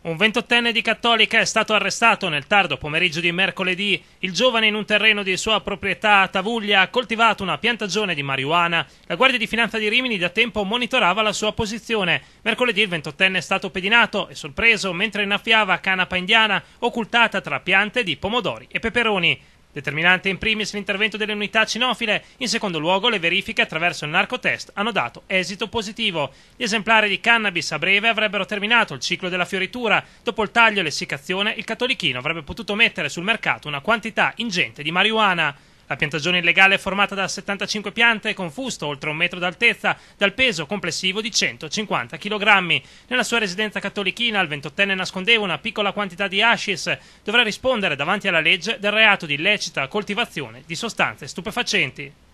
Un ventottenne di Cattolica è stato arrestato nel tardo pomeriggio di mercoledì. Il giovane in un terreno di sua proprietà a Tavuglia ha coltivato una piantagione di marijuana. La Guardia di Finanza di Rimini da tempo monitorava la sua posizione. Mercoledì il ventottenne è stato pedinato e sorpreso mentre innaffiava canapa indiana occultata tra piante di pomodori e peperoni. Determinante in primis l'intervento delle unità cinofile, in secondo luogo le verifiche attraverso il narcotest hanno dato esito positivo. Gli esemplari di cannabis a breve avrebbero terminato il ciclo della fioritura. Dopo il taglio e l'essiccazione, il cattolichino avrebbe potuto mettere sul mercato una quantità ingente di marijuana. La piantagione illegale è formata da 75 piante con fusto oltre un metro d'altezza, dal peso complessivo di 150 kg. Nella sua residenza cattolichina il 28enne nascondeva una piccola quantità di hashish. Dovrà rispondere davanti alla legge del reato di illecita coltivazione di sostanze stupefacenti.